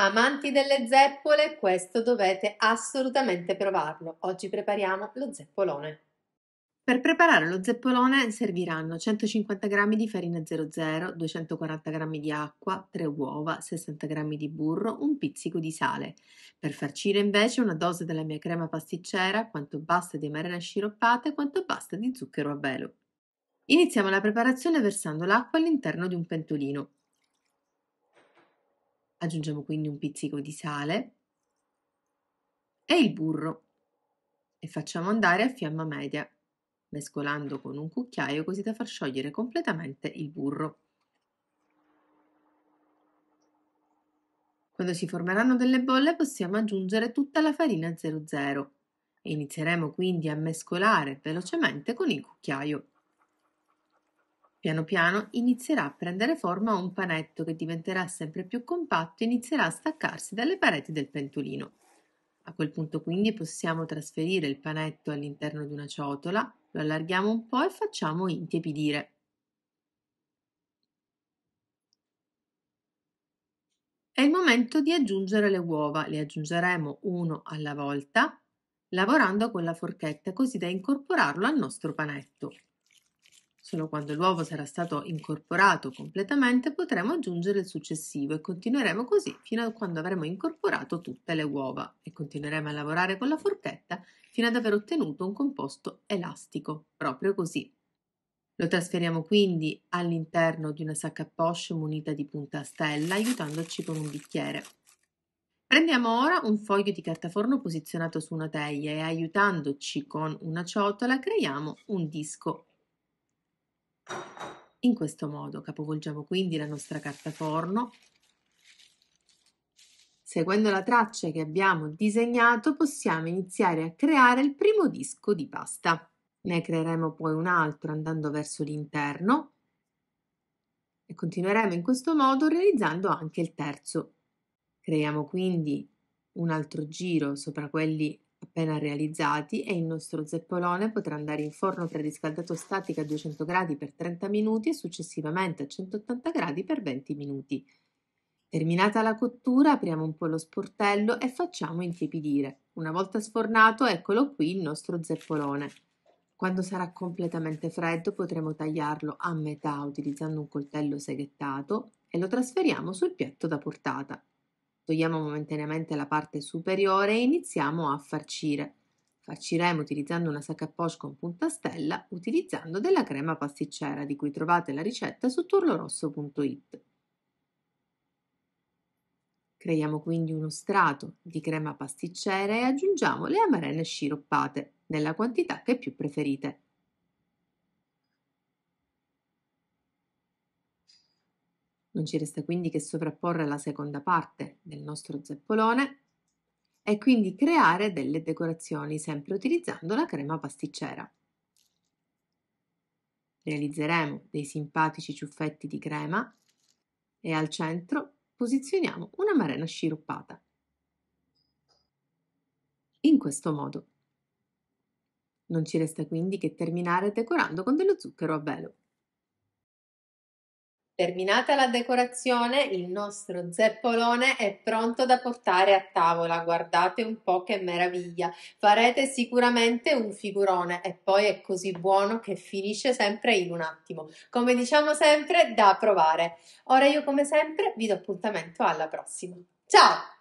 Amanti delle zeppole, questo dovete assolutamente provarlo. Oggi prepariamo lo zeppolone. Per preparare lo zeppolone serviranno 150 g di farina 00, 240 g di acqua, 3 uova, 60 g di burro, un pizzico di sale. Per farcire invece una dose della mia crema pasticcera, quanto basta di amarena sciroppata e quanto basta di zucchero a velo. Iniziamo la preparazione versando l'acqua all'interno di un pentolino. Aggiungiamo quindi un pizzico di sale e il burro e facciamo andare a fiamma media, mescolando con un cucchiaio così da far sciogliere completamente il burro. Quando si formeranno delle bolle possiamo aggiungere tutta la farina 00 e inizieremo quindi a mescolare velocemente con il cucchiaio. Piano piano inizierà a prendere forma un panetto che diventerà sempre più compatto e inizierà a staccarsi dalle pareti del pentolino. A quel punto quindi possiamo trasferire il panetto all'interno di una ciotola, lo allarghiamo un po' e facciamo intiepidire. È il momento di aggiungere le uova, le aggiungeremo uno alla volta, lavorando con la forchetta così da incorporarlo al nostro panetto. Solo quando l'uovo sarà stato incorporato completamente potremo aggiungere il successivo e continueremo così fino a quando avremo incorporato tutte le uova e continueremo a lavorare con la forchetta fino ad aver ottenuto un composto elastico, proprio così. Lo trasferiamo quindi all'interno di una sacca a poche munita di punta a stella aiutandoci con un bicchiere. Prendiamo ora un foglio di cartaforno posizionato su una teglia e aiutandoci con una ciotola creiamo un disco in questo modo capovolgiamo quindi la nostra carta forno. Seguendo la traccia che abbiamo disegnato possiamo iniziare a creare il primo disco di pasta. Ne creeremo poi un altro andando verso l'interno e continueremo in questo modo realizzando anche il terzo. Creiamo quindi un altro giro sopra quelli appena realizzati e il nostro zeppolone potrà andare in forno preriscaldato statico a 200 gradi per 30 minuti e successivamente a 180 gradi per 20 minuti. Terminata la cottura, apriamo un po' lo sportello e facciamo intiepidire. Una volta sfornato, eccolo qui il nostro zeppolone. Quando sarà completamente freddo potremo tagliarlo a metà utilizzando un coltello seghettato e lo trasferiamo sul piatto da portata. Togliamo momentaneamente la parte superiore e iniziamo a farcire. Farciremo utilizzando una sac à poche con punta stella, utilizzando della crema pasticcera di cui trovate la ricetta su turlorosso.it. Creiamo quindi uno strato di crema pasticcera e aggiungiamo le amarene sciroppate nella quantità che più preferite. Non ci resta quindi che sovrapporre la seconda parte del nostro zeppolone e quindi creare delle decorazioni sempre utilizzando la crema pasticcera. Realizzeremo dei simpatici ciuffetti di crema e al centro posizioniamo una marena sciruppata. In questo modo. Non ci resta quindi che terminare decorando con dello zucchero a velo. Terminata la decorazione, il nostro zeppolone è pronto da portare a tavola. Guardate un po' che meraviglia. Farete sicuramente un figurone e poi è così buono che finisce sempre in un attimo. Come diciamo sempre, da provare. Ora io come sempre vi do appuntamento alla prossima. Ciao!